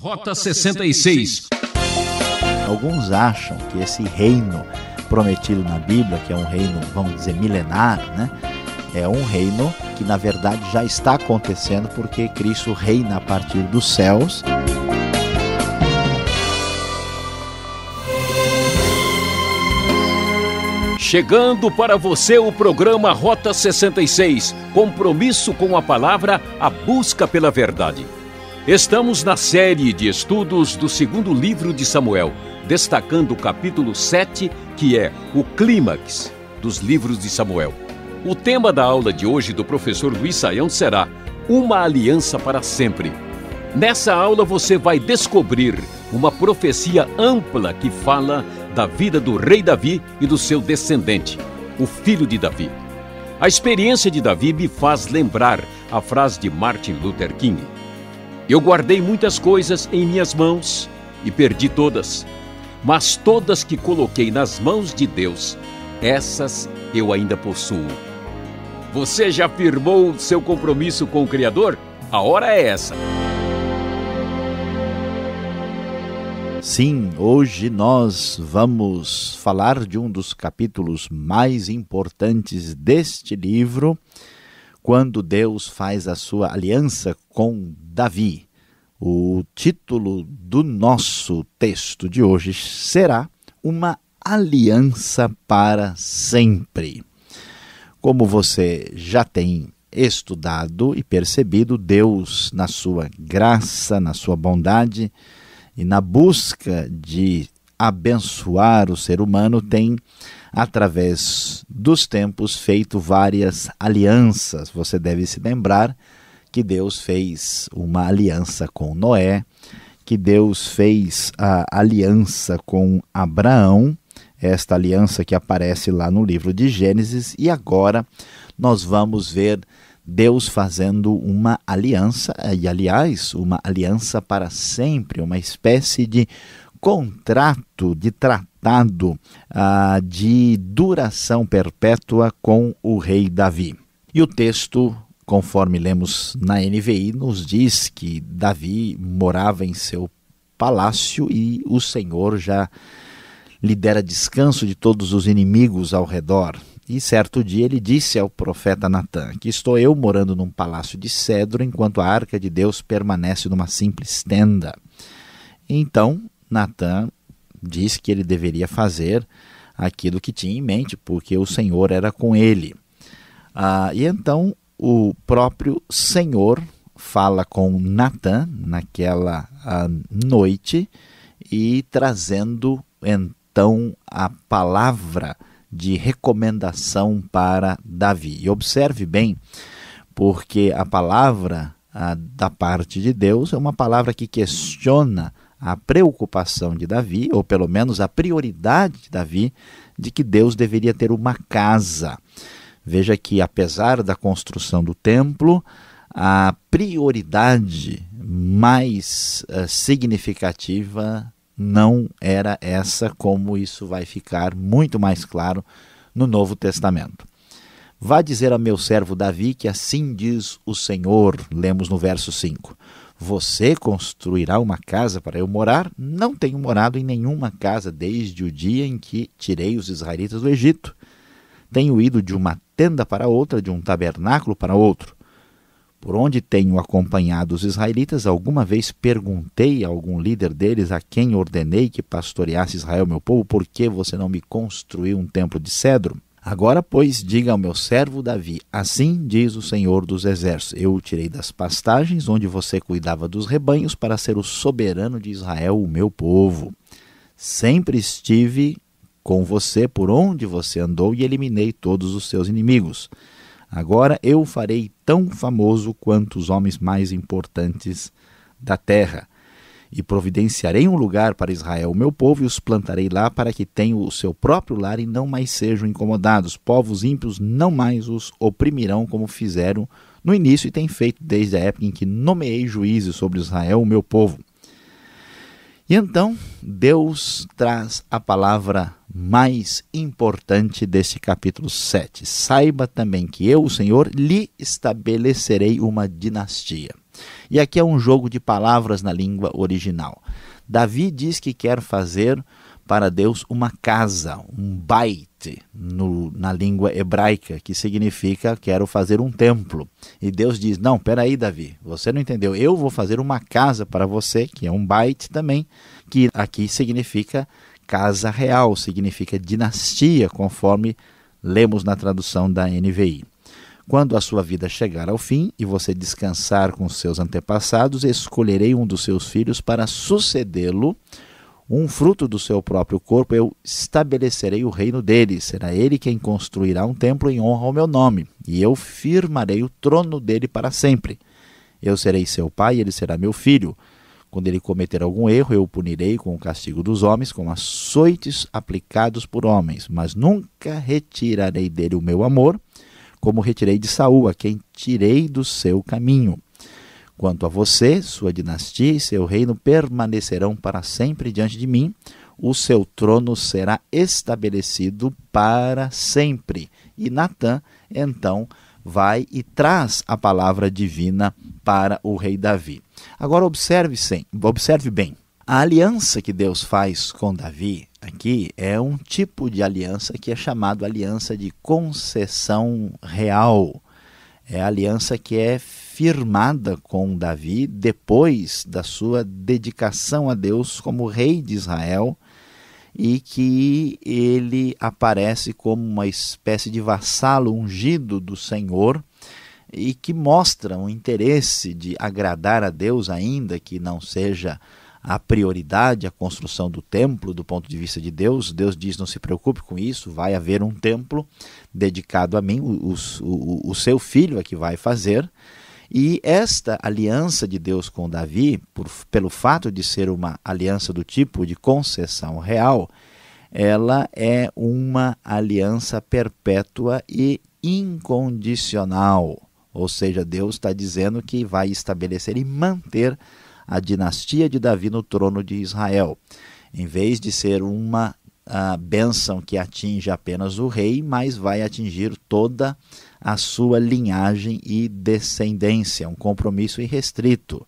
Rota 66 Alguns acham que esse reino prometido na Bíblia, que é um reino, vamos dizer, milenar, né? É um reino que na verdade já está acontecendo porque Cristo reina a partir dos céus. Chegando para você o programa Rota 66, compromisso com a palavra, a busca pela verdade. Estamos na série de estudos do segundo livro de Samuel, destacando o capítulo 7, que é o clímax dos livros de Samuel. O tema da aula de hoje do professor Luiz Saião será Uma Aliança para Sempre. Nessa aula você vai descobrir uma profecia ampla que fala da vida do rei Davi e do seu descendente, o filho de Davi. A experiência de Davi me faz lembrar a frase de Martin Luther King eu guardei muitas coisas em minhas mãos e perdi todas, mas todas que coloquei nas mãos de Deus, essas eu ainda possuo. Você já firmou seu compromisso com o Criador? A hora é essa. Sim, hoje nós vamos falar de um dos capítulos mais importantes deste livro, quando Deus faz a sua aliança com Davi. O título do nosso texto de hoje será Uma Aliança para Sempre. Como você já tem estudado e percebido, Deus, na sua graça, na sua bondade e na busca de abençoar o ser humano, tem, através dos tempos, feito várias alianças. Você deve se lembrar que Deus fez uma aliança com Noé, que Deus fez a aliança com Abraão, esta aliança que aparece lá no livro de Gênesis, e agora nós vamos ver Deus fazendo uma aliança, e aliás, uma aliança para sempre, uma espécie de contrato, de tratado ah, de duração perpétua com o rei Davi. E o texto conforme lemos na NVI, nos diz que Davi morava em seu palácio e o Senhor já lhe dera descanso de todos os inimigos ao redor. E certo dia ele disse ao profeta Natã: Que estou eu morando num palácio de cedro, enquanto a arca de Deus permanece numa simples tenda. Então Natã diz que ele deveria fazer aquilo que tinha em mente, porque o Senhor era com ele. Ah, e então o próprio Senhor fala com Natan naquela ah, noite e trazendo então a palavra de recomendação para Davi. E observe bem, porque a palavra a, ah, da parte de Deus é uma palavra que questiona a preocupação de Davi, ou pelo menos a prioridade de Davi, de que Deus deveria ter uma casa. Veja que, apesar da construção do templo, a prioridade mais uh, significativa não era essa, como isso vai ficar muito mais claro no Novo Testamento. Vá dizer a meu servo Davi que assim diz o Senhor, lemos no verso 5. Você construirá uma casa para eu morar? Não tenho morado em nenhuma casa desde o dia em que tirei os israelitas do Egito. Tenho ido de uma tenda para outra, de um tabernáculo para outro. Por onde tenho acompanhado os israelitas, alguma vez perguntei a algum líder deles a quem ordenei que pastoreasse Israel, meu povo, por que você não me construiu um templo de cedro? Agora, pois, diga ao meu servo Davi: Assim diz o Senhor dos Exércitos: Eu o tirei das pastagens onde você cuidava dos rebanhos para ser o soberano de Israel, o meu povo. Sempre estive com você por onde você andou e eliminei todos os seus inimigos. Agora eu farei tão famoso quanto os homens mais importantes da terra. E providenciarei um lugar para Israel, o meu povo, e os plantarei lá para que tenham o seu próprio lar e não mais sejam incomodados. Povos ímpios não mais os oprimirão como fizeram no início e têm feito desde a época em que nomeei juízes sobre Israel, o meu povo. E então Deus traz a palavra mais importante desse capítulo 7. Saiba também que eu, o Senhor, lhe estabelecerei uma dinastia. E aqui é um jogo de palavras na língua original. Davi diz que quer fazer para Deus uma casa, um baite no, na língua hebraica, que significa quero fazer um templo. E Deus diz: Não, peraí, Davi, você não entendeu. Eu vou fazer uma casa para você, que é um baite também, que aqui significa casa real, significa dinastia, conforme lemos na tradução da NVI. Quando a sua vida chegar ao fim e você descansar com seus antepassados, escolherei um dos seus filhos para sucedê-lo. Um fruto do seu próprio corpo eu estabelecerei o reino dele. Será ele quem construirá um templo em honra ao meu nome, e eu firmarei o trono dele para sempre. Eu serei seu pai e ele será meu filho. Quando ele cometer algum erro, eu o punirei com o castigo dos homens, com açoites aplicados por homens, mas nunca retirarei dele o meu amor, como retirei de Saul, a quem tirei do seu caminho. Quanto a você, sua dinastia e seu reino permanecerão para sempre diante de mim, o seu trono será estabelecido para sempre. E Natã, então, vai e traz a palavra divina para o rei Davi. Agora observe, sim, observe bem. A aliança que Deus faz com Davi aqui é um tipo de aliança que é chamado aliança de concessão real. É a aliança que é firmada com Davi depois da sua dedicação a Deus como rei de Israel e que ele aparece como uma espécie de vassalo ungido do Senhor e que mostra um interesse de agradar a Deus, ainda que não seja a prioridade a construção do templo do ponto de vista de Deus. Deus diz: não se preocupe com isso, vai haver um templo dedicado a mim, o, o, o seu filho é que vai fazer. E esta aliança de Deus com Davi, por, pelo fato de ser uma aliança do tipo de concessão real, ela é uma aliança perpétua e incondicional. Ou seja, Deus está dizendo que vai estabelecer e manter a dinastia de Davi no trono de Israel. Em vez de ser uma a ah, bênção que atinge apenas o rei, mas vai atingir toda a a sua linhagem e descendência, um compromisso irrestrito.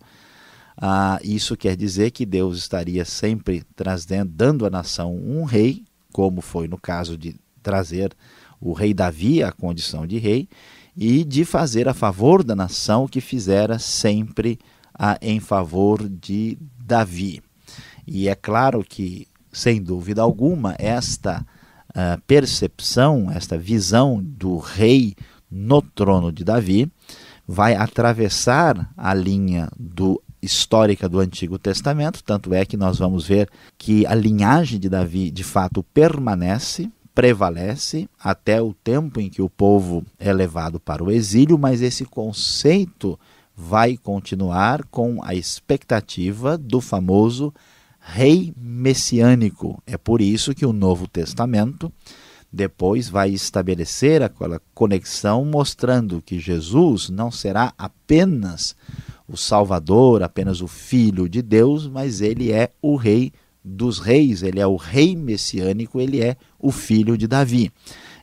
Ah, isso quer dizer que Deus estaria sempre trazendo, dando à nação um rei, como foi no caso de trazer o rei Davi à condição de rei, e de fazer a favor da nação o que fizera sempre ah, em favor de Davi. E é claro que, sem dúvida alguma, esta ah, percepção, esta visão do rei no trono de Davi, vai atravessar a linha do histórica do Antigo Testamento, tanto é que nós vamos ver que a linhagem de Davi de fato permanece, prevalece até o tempo em que o povo é levado para o exílio, mas esse conceito vai continuar com a expectativa do famoso rei messiânico. É por isso que o Novo Testamento depois vai estabelecer aquela conexão, mostrando que Jesus não será apenas o Salvador, apenas o Filho de Deus, mas ele é o Rei dos Reis, ele é o Rei messiânico, ele é o Filho de Davi.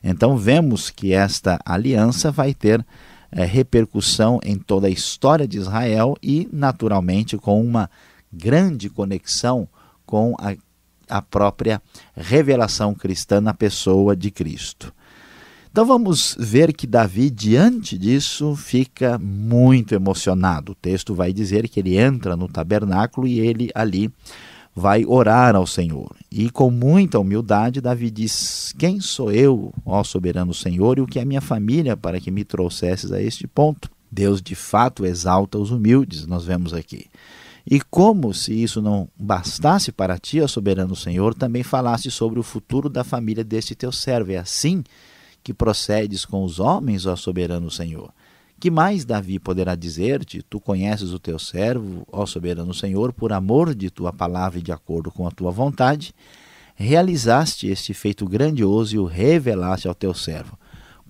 Então vemos que esta aliança vai ter é, repercussão em toda a história de Israel e, naturalmente, com uma grande conexão com a a própria revelação cristã na pessoa de Cristo. Então vamos ver que Davi, diante disso, fica muito emocionado. O texto vai dizer que ele entra no tabernáculo e ele ali vai orar ao Senhor. E com muita humildade, Davi diz: Quem sou eu, ó soberano Senhor, e o que é minha família para que me trouxesses a este ponto? Deus de fato exalta os humildes, nós vemos aqui. E como se isso não bastasse para ti, ó soberano Senhor, também falaste sobre o futuro da família deste teu servo. É assim que procedes com os homens, ó soberano Senhor. Que mais Davi poderá dizer-te? Tu conheces o teu servo, ó soberano Senhor, por amor de tua palavra e de acordo com a tua vontade, realizaste este feito grandioso e o revelaste ao teu servo.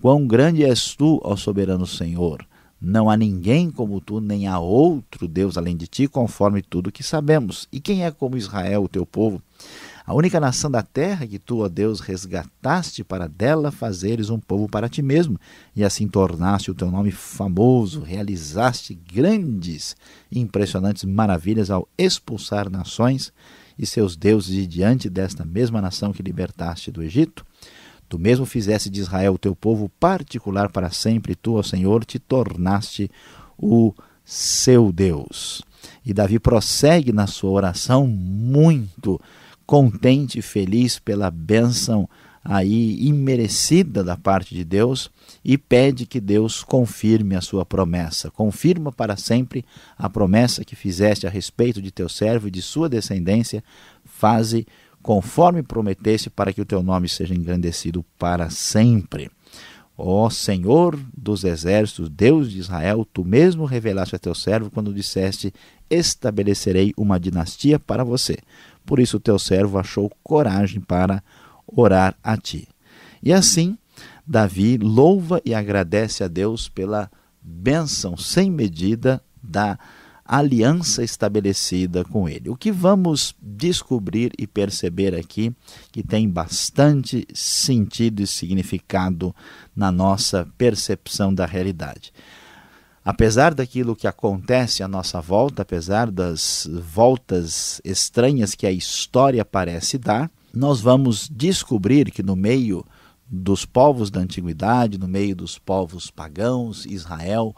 Quão grande és tu, ó soberano Senhor! Não há ninguém como tu, nem há outro Deus além de ti, conforme tudo que sabemos. E quem é como Israel, o teu povo? A única nação da terra que tu, ó Deus, resgataste para dela fazeres um povo para ti mesmo, e assim tornaste o teu nome famoso, realizaste grandes e impressionantes maravilhas ao expulsar nações e seus deuses de diante desta mesma nação que libertaste do Egito. Tu mesmo fizesse de Israel o teu povo particular para sempre, tu, ó Senhor, te tornaste o seu Deus. E Davi prossegue na sua oração muito contente e feliz pela bênção aí imerecida da parte de Deus e pede que Deus confirme a sua promessa. Confirma para sempre a promessa que fizeste a respeito de teu servo e de sua descendência. Faze conforme prometeste, para que o teu nome seja engrandecido para sempre. Ó Senhor dos exércitos, Deus de Israel, tu mesmo revelaste a teu servo quando disseste: Estabelecerei uma dinastia para você. Por isso, o teu servo achou coragem para orar a ti. E assim, Davi louva e agradece a Deus pela bênção sem medida da aliança estabelecida com ele. O que vamos descobrir e perceber aqui que tem bastante sentido e significado na nossa percepção da realidade. Apesar daquilo que acontece à nossa volta, apesar das voltas estranhas que a história parece dar, nós vamos descobrir que no meio dos povos da antiguidade, no meio dos povos pagãos, Israel,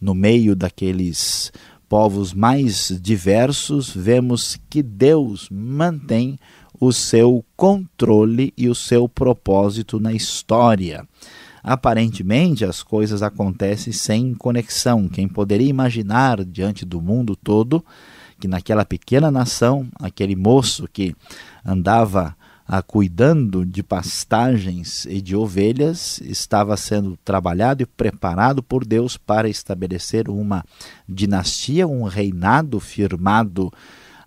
no meio daqueles povos mais diversos, vemos que Deus mantém o seu controle e o seu propósito na história. Aparentemente, as coisas acontecem sem conexão. Quem poderia imaginar diante do mundo todo que naquela pequena nação, aquele moço que andava a cuidando de pastagens e de ovelhas, estava sendo trabalhado e preparado por Deus para estabelecer uma dinastia, um reinado firmado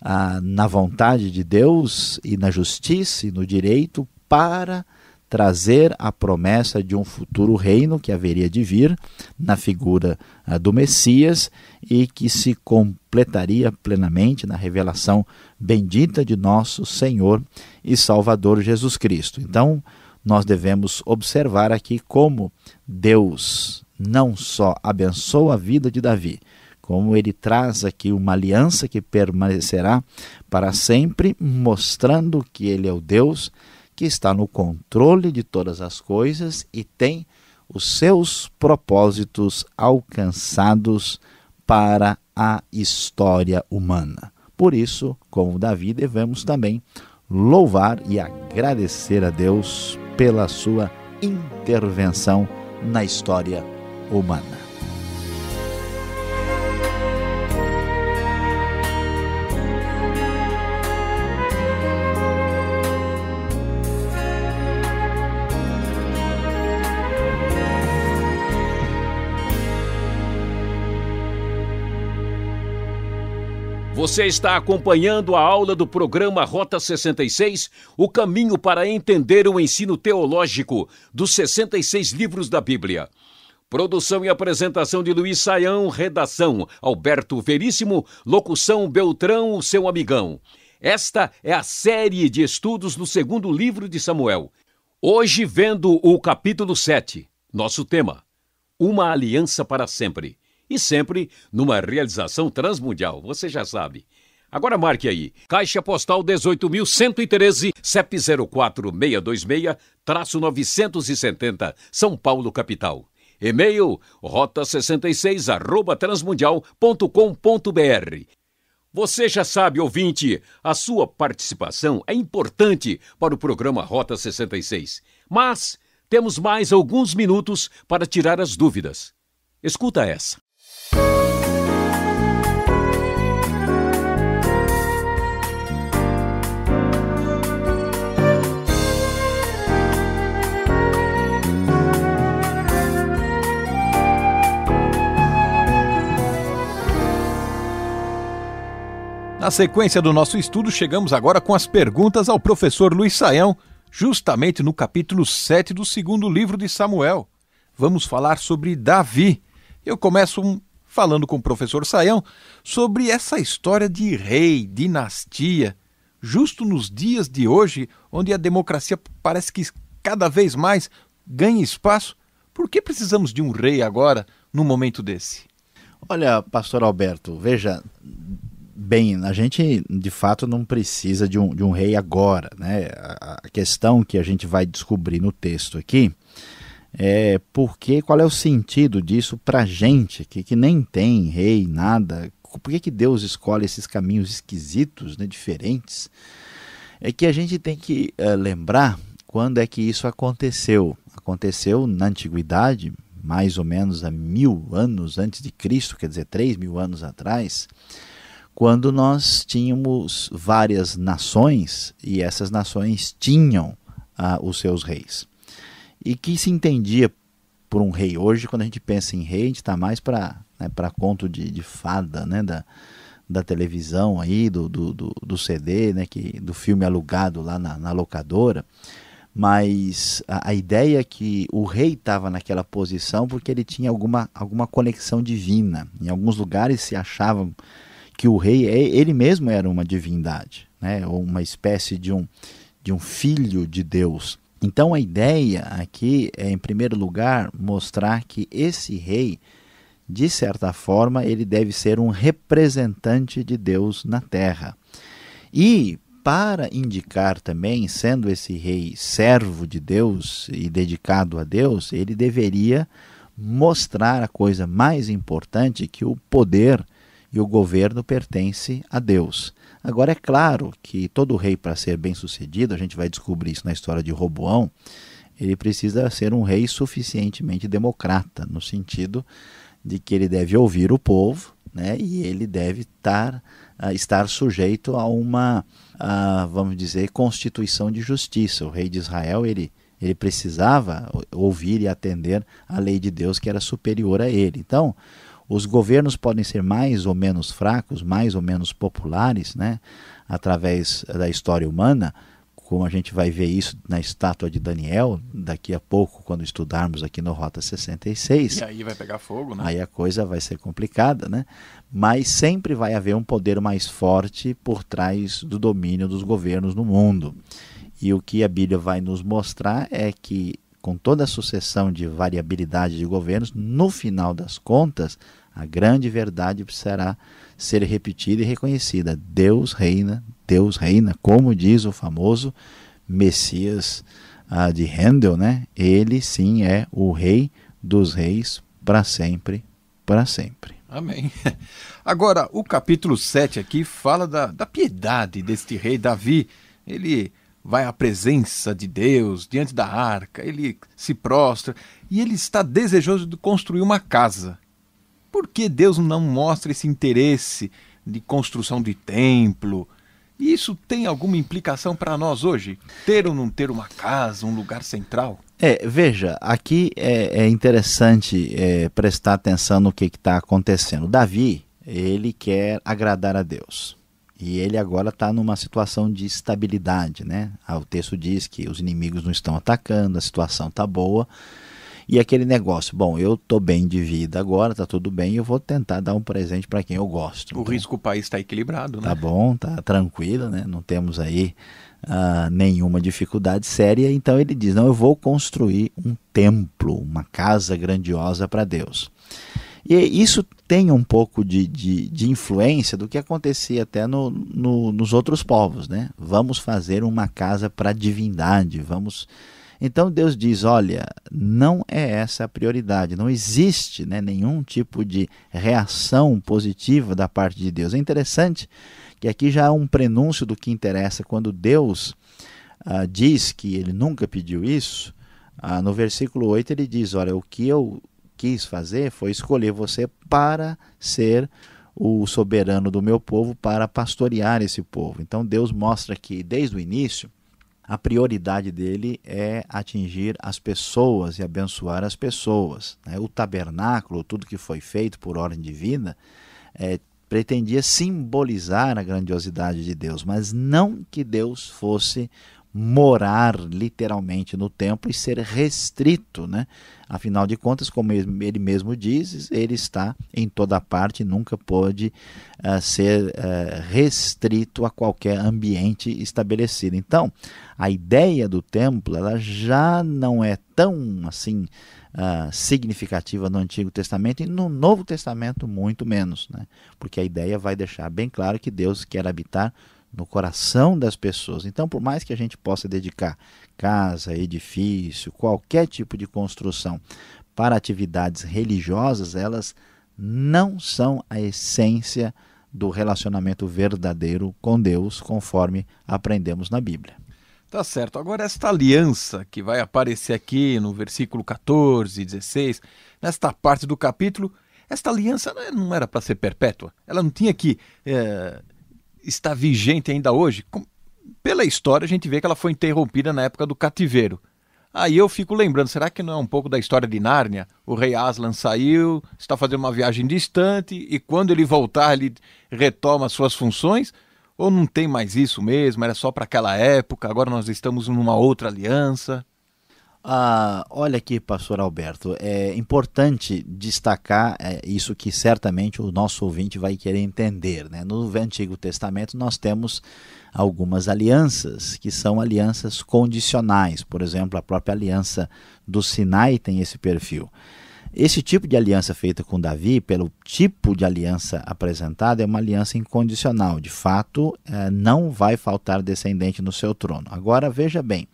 ah, na vontade de Deus e na justiça e no direito para trazer a promessa de um futuro reino que haveria de vir na figura ah, do Messias e que se compõe completaria plenamente na revelação bendita de nosso Senhor e Salvador Jesus Cristo. Então, nós devemos observar aqui como Deus não só abençoa a vida de Davi, como ele traz aqui uma aliança que permanecerá para sempre, mostrando que ele é o Deus que está no controle de todas as coisas e tem os seus propósitos alcançados para a história humana. Por isso, como Davi, devemos também louvar e agradecer a Deus pela sua intervenção na história humana. Você está acompanhando a aula do programa Rota 66, o caminho para entender o ensino teológico dos 66 livros da Bíblia. Produção e apresentação de Luiz Saião, redação Alberto Veríssimo, locução Beltrão, seu amigão. Esta é a série de estudos no segundo livro de Samuel. Hoje, vendo o capítulo 7, nosso tema: Uma Aliança para Sempre e sempre numa realização transmundial, você já sabe. Agora marque aí, Caixa Postal 18.113, CEP 04626-970, São Paulo, capital. E-mail rota66 arroba transmundial.com.br. Você já sabe, ouvinte, a sua participação é importante para o programa Rota 66. Mas temos mais alguns minutos para tirar as dúvidas. Escuta essa. Na sequência do nosso estudo, chegamos agora com as perguntas ao professor Luiz Saião, justamente no capítulo 7 do segundo livro de Samuel. Vamos falar sobre Davi. Eu começo falando com o professor Saião sobre essa história de rei, dinastia, justo nos dias de hoje, onde a democracia parece que cada vez mais ganha espaço. Por que precisamos de um rei agora, num momento desse? Olha, pastor Alberto, veja, bem, a gente de fato não precisa de um, de um rei agora. Né? A, a questão que a gente vai descobrir no texto aqui é, porque qual é o sentido disso para gente que, que nem tem rei, nada? Por que, que Deus escolhe esses caminhos esquisitos, né, diferentes? É que a gente tem que é, lembrar quando é que isso aconteceu. Aconteceu na antiguidade, mais ou menos há mil anos antes de Cristo, quer dizer, três mil anos atrás, quando nós tínhamos várias nações e essas nações tinham ah, os seus reis e que se entendia por um rei. Hoje, quando a gente pensa em rei, a gente está mais para né, conto de, de fada, né, da, da televisão aí, do, do, do, do CD, né, que, do filme alugado lá na, na locadora. Mas a, a ideia é que o rei estava naquela posição porque ele tinha alguma, alguma conexão divina. Em alguns lugares se achavam que o rei, é, ele mesmo era uma divindade, né, ou uma espécie de um, de um filho de Deus. Então a ideia aqui é, em primeiro lugar, mostrar que esse rei, de certa forma, ele deve ser um representante de Deus na terra. E para indicar também, sendo esse rei servo de Deus e dedicado a Deus, ele deveria mostrar a coisa mais importante que o poder e o governo pertence a Deus. Agora, é claro que todo rei, para ser bem sucedido, a gente vai descobrir isso na história de Roboão, ele precisa ser um rei suficientemente democrata, no sentido de que ele deve ouvir o povo né, e ele deve estar, ah, estar sujeito a uma, vamos dizer, constituição de justiça. O rei de Israel, ele. Ele precisava ouvir e atender a lei de Deus que era superior a ele. Então, os governos podem ser mais ou menos fracos, mais ou menos populares, né? através da história humana, como a gente vai ver isso na estátua de Daniel daqui a pouco, quando estudarmos aqui no Rota 66. E aí vai pegar fogo, né? Aí a coisa vai ser complicada, né? Mas sempre vai haver um poder mais forte por trás do domínio dos governos no mundo. E o que a Bíblia vai nos mostrar é que com toda a sucessão de variabilidade de governos, no final das contas, a grande verdade precisará ser repetida e reconhecida. Deus reina, Deus reina, como diz o famoso Messias ah, de Handel, né? Ele sim é o rei dos reis para sempre, para sempre. Amém. Agora, o capítulo 7 aqui fala da, da piedade deste rei Davi. Ele vai à presença de Deus diante da arca, ele se prostra e ele está desejoso de construir uma casa. Por que Deus não mostra esse interesse de construção de templo? Isso tem alguma implicação para nós hoje? Ter ou não ter uma casa, um lugar central? É, veja, aqui é, é interessante é, prestar atenção no que está acontecendo. Davi, ele quer agradar a Deus. E ele agora está numa situação de estabilidade, né? Ah, o texto diz que os inimigos não estão atacando, a situação está boa. E aquele negócio, bom, eu estou bem de vida agora, está tudo bem, eu vou tentar dar um presente para quem eu gosto. O né? risco país está equilibrado, tá né? Tá bom, tá tranquilo, né? Não temos aí ah, nenhuma dificuldade séria. Então ele diz: não, eu vou construir um templo, uma casa grandiosa para Deus. E isso tem um pouco de, de, de influência do que acontecia até no, no, nos outros povos, né? Vamos fazer uma casa para a divindade, vamos. Então Deus diz: olha, não é essa a prioridade, não existe né, nenhum tipo de reação positiva da parte de Deus. É interessante que aqui já é um prenúncio do que interessa quando Deus ah, diz que ele nunca pediu isso. Ah, no versículo 8 ele diz: Olha, o que eu quis fazer foi escolher você para ser o soberano do meu povo, para pastorear esse povo. Então Deus mostra que desde o início a prioridade dele é atingir as pessoas e abençoar as pessoas. Né? O tabernáculo, tudo que foi feito por ordem divina, é, pretendia simbolizar a grandiosidade de Deus, mas não que Deus fosse morar literalmente no templo e ser restrito, né? Afinal de contas, como ele mesmo diz, ele está em toda parte, nunca pode uh, eh, ser uh, restrito a qualquer ambiente estabelecido. Então, a ideia do templo ela já não é tão assim uh, significativa no Antigo Testamento e no Novo Testamento muito menos, né? Porque a ideia vai deixar bem claro que Deus quer habitar no coração das pessoas. Então, por mais que a gente possa dedicar casa, edifício, qualquer tipo de construção para atividades religiosas, elas não são a essência do relacionamento verdadeiro com Deus, conforme aprendemos na Bíblia. Tá certo. Agora, esta aliança que vai aparecer aqui no versículo 14 e 16, nesta parte do capítulo, esta aliança não é- era para ser perpétua. Ela não tinha que é está vigente ainda hoje? Pela história, a gente vê que ela foi interrompida na época do cativeiro. Aí eu fico lembrando, será que não é um pouco da história de Nárnia? O rei Aslan saiu, está fazendo uma viagem distante e quando ele voltar ele retoma suas funções? Ou não tem mais isso mesmo? Era só para aquela época, agora nós estamos numa outra aliança? Ah, olha aqui, pastor Alberto, é importante destacar é, isso que certamente o nosso ouvinte vai querer entender. Né? No Antigo Testamento nós temos algumas alianças, que são alianças condicionais. Por exemplo, a própria aliança do Sinai tem esse perfil. Esse tipo de aliança feita com Davi, pelo tipo de aliança apresentada, é uma aliança incondicional. De fato, é, não vai faltar descendente no seu trono. Agora, veja bem: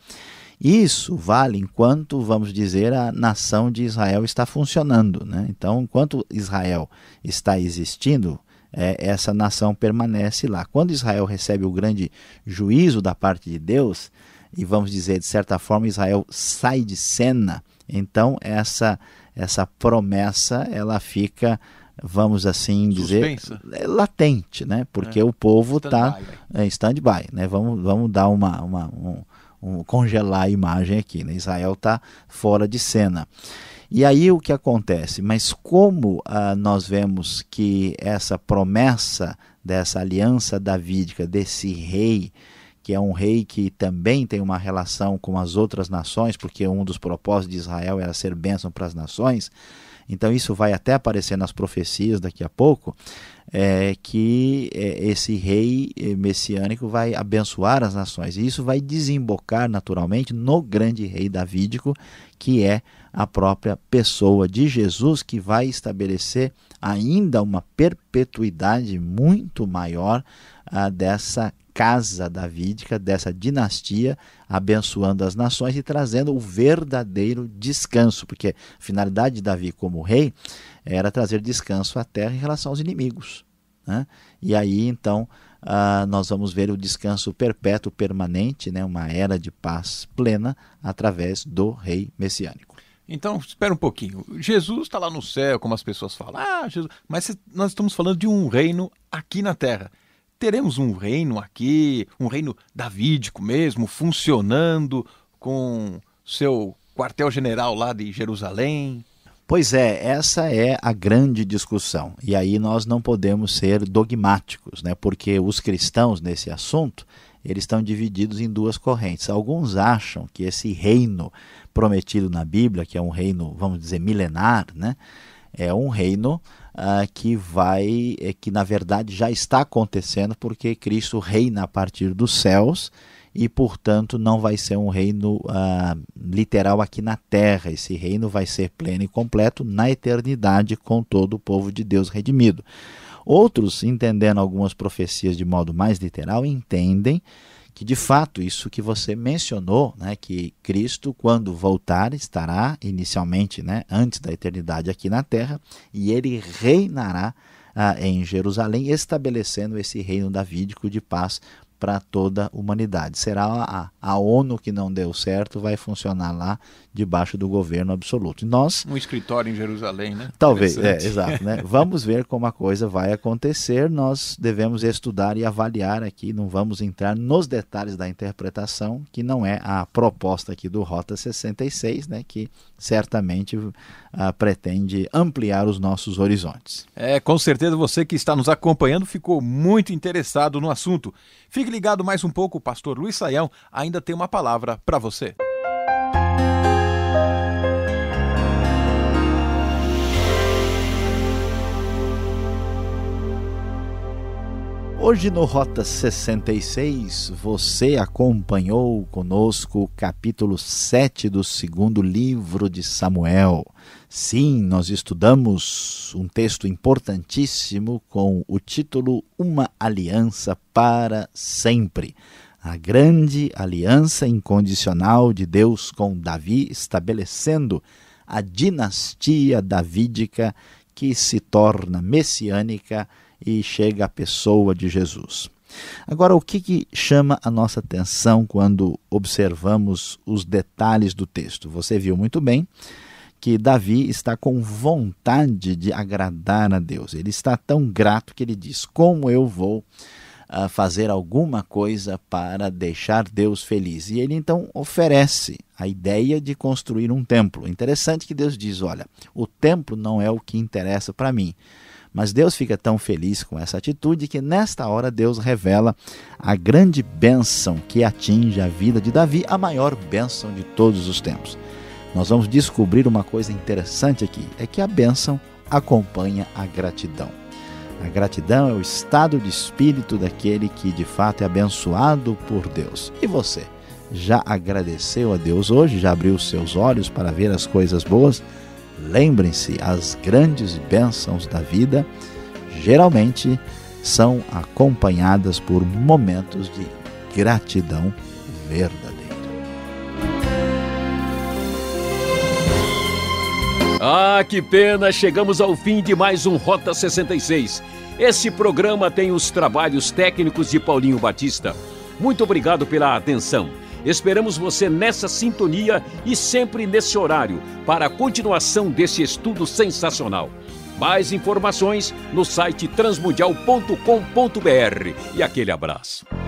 isso vale enquanto, vamos dizer, a nação de Israel está funcionando. Né? Então, enquanto Israel está existindo, é, essa nação permanece lá. Quando Israel recebe o grande juízo da parte de Deus, e vamos dizer, de certa forma, Israel sai de cena, então essa, essa promessa ela fica vamos assim dizer, é, latente, né? Porque é. o povo está né? em stand-by, né? Vamos, vamos dar uma, uma, um, um, congelar a imagem aqui. Né? Israel está fora de cena. E aí o que acontece? Mas como ah, nós vemos que essa promessa dessa aliança davídica, desse rei, que é um rei que também tem uma relação com as outras nações, porque um dos propósitos de Israel era ser bênção para as nações, então isso vai até aparecer nas profecias daqui a pouco é, que é, esse rei é, messiânico vai abençoar as nações. E isso vai desembocar naturalmente no grande rei davídico, que é a própria pessoa de Jesus, que vai estabelecer ainda uma perpetuidade muito maior ah, dessa casa davídica, dessa dinastia, abençoando as nações e trazendo o verdadeiro descanso, porque a finalidade de Davi como rei era trazer descanso à terra em relação aos inimigos. Né? E aí então uh, nós vamos ver o descanso perpétuo, permanente, né? uma era de paz plena através do rei messiânico. Então, espera um pouquinho. Jesus está lá no céu, como as pessoas falam. Ah, Jesus. Mas nós estamos falando de um reino aqui na terra. Teremos um reino aqui, um reino davídico mesmo, funcionando com seu quartel-general lá de Jerusalém, Pois é, essa é a grande discussão. E aí nós não podemos ser dogmáticos, né? porque os cristãos nesse assunto eles estão divididos em duas correntes. Alguns acham que esse reino prometido na Bíblia, que é um reino, vamos dizer, milenar, né? é um reino uh, que vai, eh, que na verdade já está acontecendo, porque Cristo reina a partir dos céus e, portanto, não vai ser um reino uh, literal aqui na terra. Esse reino vai ser pleno e completo na eternidade com todo o povo de Deus redimido. Outros, entendendo algumas profecias de modo mais literal, entendem que de fato isso que você mencionou, né, que Cristo quando voltar estará inicialmente, né, antes da eternidade aqui na terra, e ele reinará ah, em Jerusalém, estabelecendo esse reino davídico de paz para toda a humanidade. Será a, a ONU que não deu certo, vai funcionar lá debaixo do governo absoluto. Nós um escritório em Jerusalém, né? Talvez, é, exato, né? Vamos ver como a coisa vai acontecer. Nós devemos estudar e avaliar aqui, não vamos entrar nos detalhes da interpretação, que não é a proposta aqui do Rota 66, né, que certamente uh, pretende ampliar os nossos horizontes. É, com certeza você que está nos acompanhando ficou muito interessado no assunto. Fique ligado mais um pouco, o pastor Luiz Saião ainda tem uma palavra para você. Hoje no Rota 66, você acompanhou conosco o capítulo 7 do segundo livro de Samuel. Sim, nós estudamos um texto importantíssimo com o título Uma Aliança para Sempre. A grande aliança incondicional de Deus com Davi, estabelecendo a dinastia davídica que se torna messiânica e chega a pessoa de Jesus. Agora, o que, que, chama a nossa atenção quando observamos os detalhes do texto? Você viu muito bem que Davi está com vontade de agradar a Deus. Ele está tão grato que ele diz: Como eu vou ah, fazer alguma coisa para deixar Deus feliz? E ele então oferece a ideia de construir um templo. Interessante que Deus diz: Olha, o templo não é o que interessa para mim mas Deus fica tão feliz com essa atitude que nesta hora Deus revela a grande bênção que atinge a vida de Davi, a maior bênção de todos os tempos. Nós vamos descobrir uma coisa interessante aqui: é que a bênção acompanha a gratidão. A gratidão é o estado de espírito daquele que de fato é abençoado por Deus. E você? Já agradeceu a Deus hoje? Já abriu seus olhos para ver as coisas boas? Lembrem-se, as grandes bênçãos da vida geralmente são acompanhadas por momentos de gratidão verdadeira. Ah, que pena! Chegamos ao fim de mais um Rota 66. Esse programa tem os trabalhos técnicos de Paulinho Batista. Muito obrigado pela atenção. Esperamos você nessa sintonia e sempre nesse horário para a continuação desse estudo sensacional. Mais informações no site transmundial.com.br. E aquele abraço.